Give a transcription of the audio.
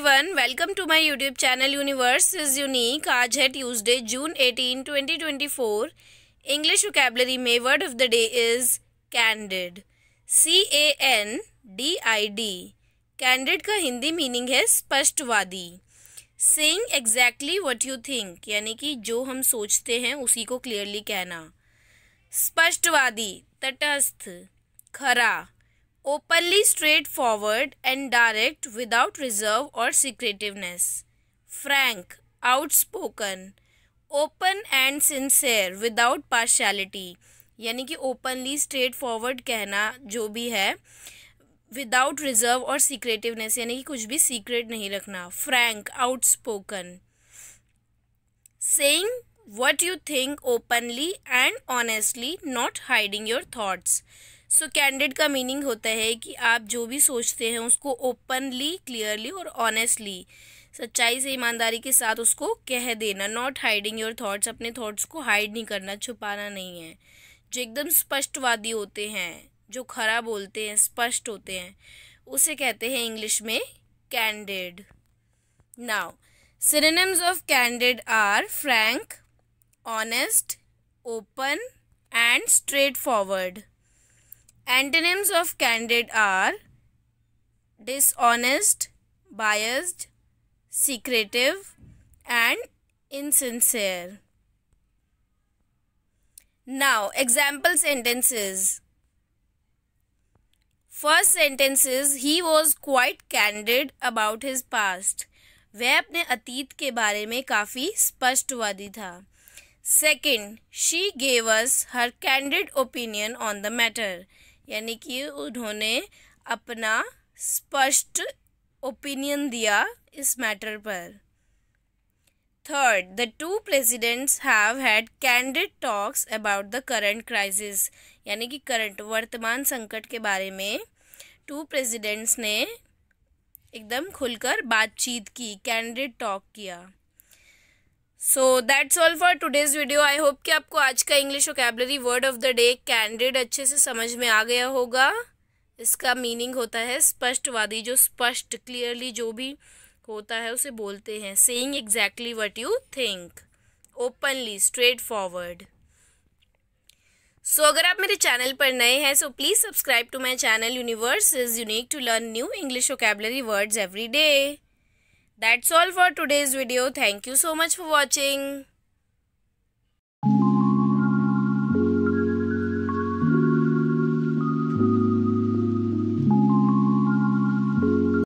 Everyone welcome to my YouTube channel universe is unique आज है Tuesday June 18, 2024 English vocabulary में word of the day is candid C A N D I D candid का Hindi meaning है स्पष्टवादी saying exactly what you think यानी कि जो हम सोचते हैं उसी को क्लियरली कहना स्पष्टवादी तटस्थ खरा openly straightforward and direct without reserve or secretiveness. Frank, outspoken, open and sincere without partiality. यानी कि openly straightforward कहना जो भी है विदाउट रिजर्व और सीक्रेटिवनेस यानी कि कुछ भी सीक्रेट नहीं रखना frank outspoken saying what you think openly and honestly not hiding your thoughts so so, candid का मीनिंग होता है कि आप जो भी सोचते हैं उसको ओपनली क्लियरली और ऑनेस्टली सच्चाई से ईमानदारी के साथ उसको कह देना नॉट हाइडिंग योर थॉट्स अपने थॉट्स को हाइड नहीं करना छुपाना नहीं है जो एकदम स्पष्टवादी होते हैं जो खरा बोलते हैं स्पष्ट होते हैं उसे कहते हैं इंग्लिश में candid now synonyms of candid are frank honest open and straightforward Antonyms of candid are dishonest, biased, secretive and insincere. Now example sentences. First sentence is he was quite candid about his past. वह अपने अतीत के बारे में काफ़ी स्पष्टवादी था second she gave her candid opinion on the matter यानी कि उन्होंने अपना स्पष्ट ओपिनियन दिया इस मैटर पर third the two presidents have had candid talks about the current crisis यानी कि करंट वर्तमान संकट के बारे में टू प्रेसिडेंट्स ने एकदम खुलकर बातचीत की कैंडिड टॉक किया so that's all for today's video I hope कि आपको आज का English vocabulary word of the day candid अच्छे से समझ में आ गया होगा इसका मीनिंग होता है स्पष्टवादी जो स्पष्ट क्लियरली जो भी होता है उसे बोलते हैं saying exactly what you think openly straightforward so अगर आप मेरे चैनल पर नए हैं so please subscribe to my channel universe is unique to learn new English vocabulary words every day That's all for today's video. Thank you so much for watching.